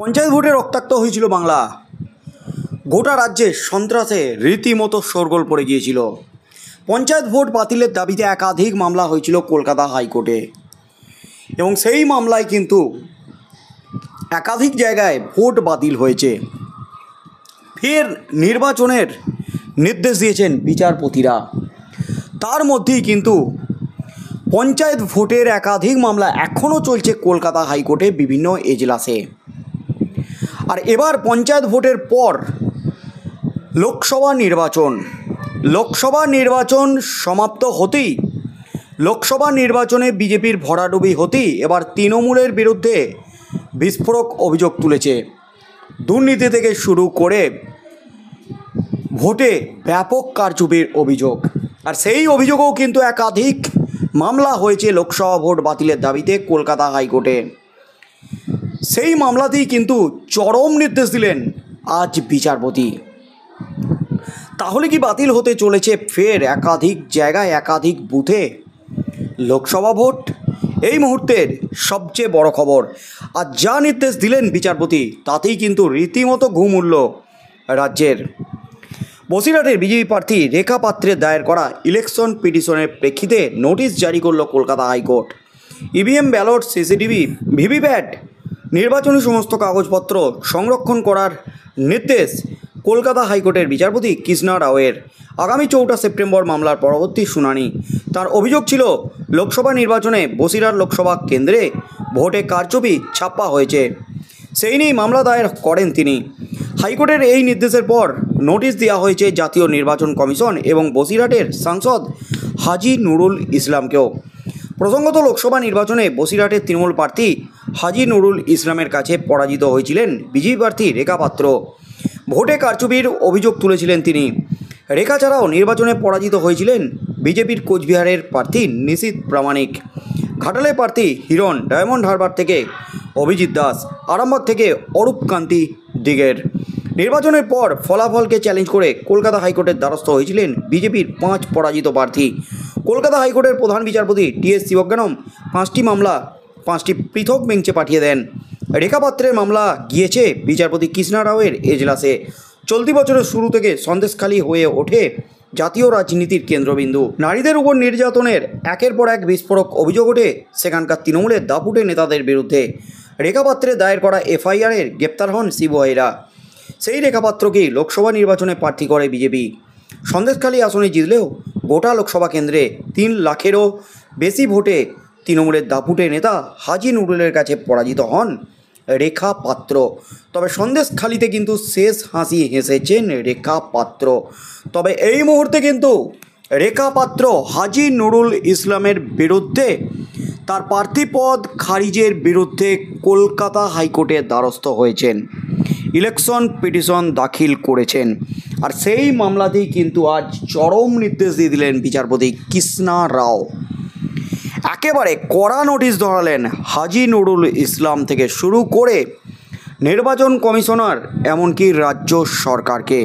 পঞ্চায়েত ভোটে রক্তাক্ত হয়েছিল বাংলা গোটা রাজ্যে সন্ত্রাসে রীতিমতো শোরগোল পড়ে গিয়েছিল পঞ্চায়েত ভোট বাতিলের দাবিতে একাধিক মামলা হয়েছিল কলকাতা হাইকোর্টে এবং সেই মামলায় কিন্তু একাধিক জায়গায় ভোট বাতিল হয়েছে ফের নির্বাচনের নির্দেশ দিয়েছেন বিচারপতিরা তার মধ্যেই কিন্তু পঞ্চায়েত ভোটের একাধিক মামলা এখনও চলছে কলকাতা হাইকোর্টে বিভিন্ন এজলাসে আর এবার পঞ্চায়েত ভোটের পর লোকসভা নির্বাচন লোকসভা নির্বাচন সমাপ্ত হতেই লোকসভা নির্বাচনে বিজেপির ভরাডুবি হতেই এবার তৃণমূলের বিরুদ্ধে বিস্ফোরক অভিযোগ তুলেছে দুর্নীতি থেকে শুরু করে ভোটে ব্যাপক কারচুপির অভিযোগ আর সেই অভিযোগও কিন্তু একাধিক মামলা হয়েছে লোকসভা ভোট বাতিলের দাবিতে কলকাতা হাইকোর্টে সেই মামলাতেই কিন্তু চরম নির্দেশ দিলেন আজ বিচারপতি তাহলে কি বাতিল হতে চলেছে ফের একাধিক জায়গায় একাধিক বুথে লোকসভা ভোট এই মুহূর্তের সবচেয়ে বড় খবর আর যা নির্দেশ দিলেন বিচারপতি তাতেই কিন্তু রীতিমতো ঘুম উঠল রাজ্যের বসিরহাটের বিজেপি প্রার্থী রেখা পাত্রে দায়ের করা ইলেকশন পিটিশনের প্রেক্ষিতে নোটিশ জারি করল Kolkata high court EVM ballot CCTV VVPAT নির্বাচনী সমস্ত কাগজপত্র সংরক্ষণ করার নির্দেশ কলকাতা হাইকোর্টের বিচারপতি কৃষ্ণা রাওয়ের আগামী চৌঠা সেপ্টেম্বর মামলার পরবর্তী শুনানি তার অভিযোগ ছিল লোকসভা নির্বাচনে বসিরার লোকসভা কেন্দ্রে ভোটে কারচুপি ছাপ্পা হয়েছে সেই নিয়েই মামলা দায়ের করেন তিনি হাইকোর্টের এই নির্দেশের পর নোটিশ দেওয়া হয়েছে জাতীয় নির্বাচন কমিশন এবং বসিরহাটের সাংসদ হাজি নুরুল ইসলামকেও প্রসঙ্গত লোকসভা নির্বাচনে বসিরহাটের তৃণমূল প্রার্থী হাজি নুরুল ইসলামের কাছে পরাজিত হয়েছিলেন বিজেপি প্রার্থী রেখা পাত্র ভোটে কারচুপির অভিযোগ তুলেছিলেন তিনি রেখা ছাড়াও নির্বাচনে পরাজিত হয়েছিলেন বিজেপির কোচবিহারের প্রার্থী নিশীত প্রামাণিক ঘাটালে প্রার্থী হিরণ ডায়মন্ড হারবার থেকে অভিজিৎ দাস আরামবাগ থেকে অরূপকান্তি দিগের নির্বাচনের পর ফলাফলকে চ্যালেঞ্জ করে কলকাতা হাইকোর্টের দ্বারস্থ হয়েছিলেন বিজেপির পাঁচ পরাজিত প্রার্থী কলকাতা হাইকোর্টের প্রধান বিচারপতি টিএস শিবজ্ঞানম পাঁচটি মামলা পাঁচটি পৃথক বেঞ্চে পাঠিয়ে দেন রেখাপাত্রের মামলা গিয়েছে বিচারপতি কৃষ্ণা রাওয়ের এজলাসে চলতি বছরের শুরু থেকে সন্দেশখালী হয়ে ওঠে জাতীয় রাজনীতির কেন্দ্রবিন্দু নারীদের উপর নির্যাতনের একের পর এক বিস্ফোরক অভিযোগ ওঠে সেখানকার তৃণমূলের দাপুটে নেতাদের বিরুদ্ধে রেখাপাত্রে দায়ের করা এফআইআরের গ্রেপ্তার হন সিবুয়াইরা সেই রেখাপাত্রকেই লোকসভা নির্বাচনে প্রার্থী করে বিজেপি সন্দেশখালী আসনে জিতলেও গোটা লোকসভা কেন্দ্রে তিন লাখেরও বেশি ভোটে তৃণমূলের দাপুটে নেতা হাজি নুরুলের কাছে পরাজিত হন রেখা পাত্র তবে সন্দেশখালিতে কিন্তু শেষ হাসি হেসেছেন রেখা পাত্র তবে এই মুহূর্তে কিন্তু রেখা পাত্র হাজি নুরুল ইসলামের বিরুদ্ধে তার প্রার্থীপদ খারিজের বিরুদ্ধে কলকাতা হাইকোর্টের দ্বারস্থ হয়েছেন ইলেকশন পিটিশন দাখিল করেছেন আর সেই মামলাতেই কিন্তু আজ চরম নির্দেশ দিয়ে দিলেন বিচারপতি কৃষ্ণা রাও একেবারে কড়া নোটিশ ধরালেন হাজি নুরুল ইসলাম থেকে শুরু করে নির্বাচন কমিশনার এমনকি রাজ্য সরকারকে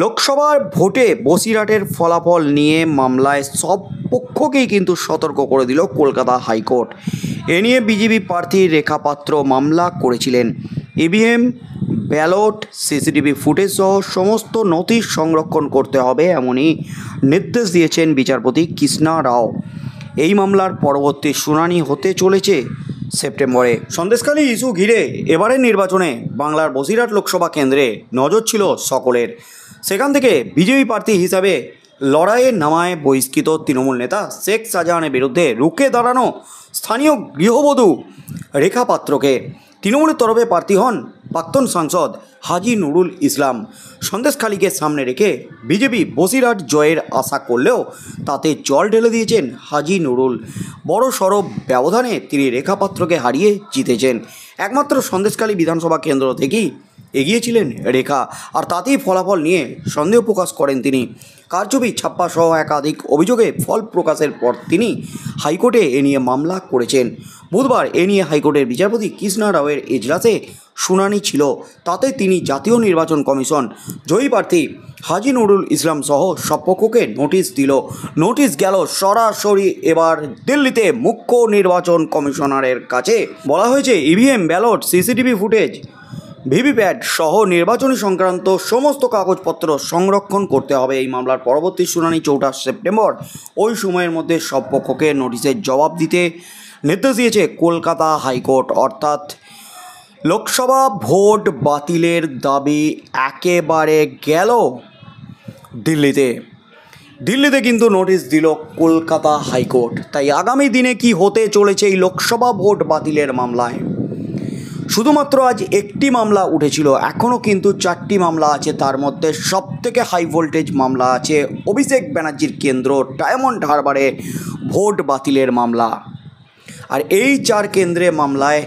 লোকসভার ভোটে বসিরহাটের ফলাফল নিয়ে মামলায় সব পক্ষকেই কিন্তু সতর্ক করে দিল কলকাতা হাইকোর্ট এ নিয়ে বিজেপি প্রার্থী রেখাপাত্র মামলা করেছিলেন ইভিএম ব্যালট সিসিটিভি ফুটেজ সহ সমস্ত নথি সংরক্ষণ করতে হবে এমনই নির্দেশ দিয়েছেন বিচারপতি কৃষ্ণা রাও এই মামলার পরবর্তী শুনানি হতে চলেছে সেপ্টেম্বরে সন্দেশখালী ইস্যু ঘিরে এবারের নির্বাচনে বাংলার বসিরহাট লোকসভা কেন্দ্রে নজর ছিল সকলের সেখান থেকে বিজয়ী প্রার্থী হিসাবে লড়াইয়ে নামায় বহিষ্কৃত তৃণমূল নেতা শেখ শাহজাহানের বিরুদ্ধে রুখে দাঁড়ানো স্থানীয় গৃহবধূ রেখা পাত্রকে তৃণমূলের তরফে প্রার্থী হন প্রাক্তন সাংসদ হাজি নুরুল ইসলাম সন্দেশখালীকে সামনে রেখে বিজেপি বসিরহাট জয়ের আশা করলেও তাতে জল ঢেলে দিয়েছেন হাজি নুরুল বড় সরব ব্যবধানে তিনি রেখাপাত্রকে হারিয়ে জিতেছেন একমাত্র সন্দেশখালী বিধানসভা কেন্দ্র থেকেই এগিয়েছিলেন রেখা আর তাতেই ফলাফল নিয়ে সন্দেহ প্রকাশ করেন তিনি কারচুপি ছাপ্পাসহ একাধিক অভিযোগে ফল প্রকাশের পর তিনি হাইকোর্টে এ নিয়ে মামলা করেছেন বুধবার এ নিয়ে হাইকোর্টের বিচারপতি কৃষ্ণা রাওয়ের এজলাসে শুনানি ছিল তাতে তিনি জাতীয় নির্বাচন কমিশন জয়ী প্রার্থী হাজি নুরুল ইসলাম সহ সব পক্ষকে নোটিশ দিল নোটিশ গেল সরাসরি এবার দিল্লিতে মুখ্য নির্বাচন কমিশনারের কাছে বলা হয়েছে EVM ballot CCTV footage VVPAT সহ নির্বাচনী সংক্রান্ত সমস্ত কাগজপত্র সংরক্ষণ করতে হবে এই মামলার পরবর্তী শুনানি চৌঠা সেপ্টেম্বর ওই সময়ের মধ্যে সব পক্ষকে নোটিশের জবাব দিতে নির্দেশ দিয়েছে কলকাতা হাইকোর্ট অর্থাৎ লোকসভা ভোট বাতিলের দাবি একেবারে গেল দিল্লিতে দিল্লিতে কিন্তু নোটিশ দিল কলকাতা হাইকোর্ট তাই আগামী দিনে কি হতে চলেছে এই লোকসভা ভোট বাতিলের মামলায় শুধুমাত্র আজ একটি মামলা উঠেছিল এখনও কিন্তু চারটি মামলা আছে তার মধ্যে থেকে হাই ভোল্টেজ মামলা আছে অভিষেক ব্যানার্জির কেন্দ্র ডায়মন্ড হারবারে ভোট বাতিলের মামলা আর এই চার কেন্দ্রে মামলায়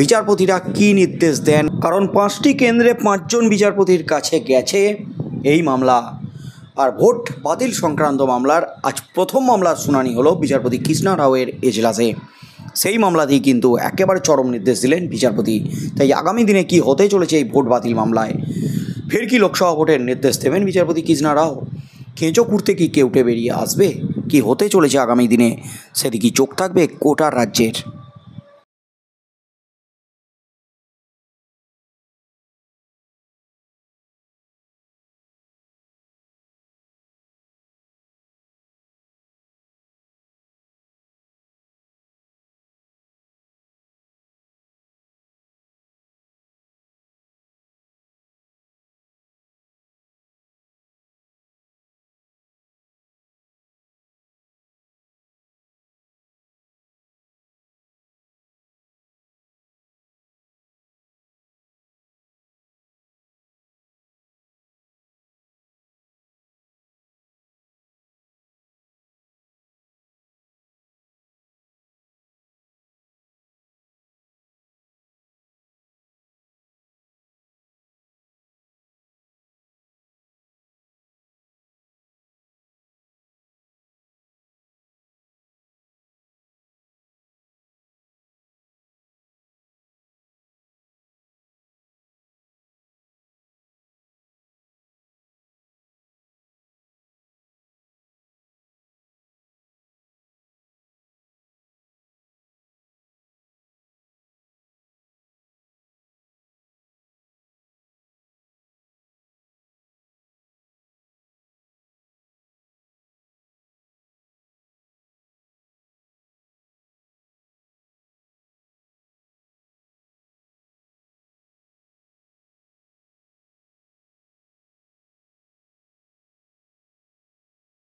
বিচারপতিরা কি নির্দেশ দেন কারণ পাঁচটি কেন্দ্রে পাঁচজন বিচারপতির কাছে গেছে এই মামলা আর ভোট বাতিল সংক্রান্ত মামলার আজ প্রথম মামলার শুনানি হলো বিচারপতি কৃষ্ণা রাওয়ের এজলাসে সেই মামলাতেই কিন্তু একেবারে চরম নির্দেশ দিলেন বিচারপতি তাই আগামী দিনে কি হতে চলেছে এই ভোট বাতিল মামলায় ফের কি লোকসভা ভোটের নির্দেশ দেবেন বিচারপতি কৃষ্ণা রাও খেঁচো কুড়তে কি কেউটে বেরিয়ে আসবে কি হতে চলেছে আগামী দিনে সেদিকে চোখ থাকবে কোটা রাজ্যের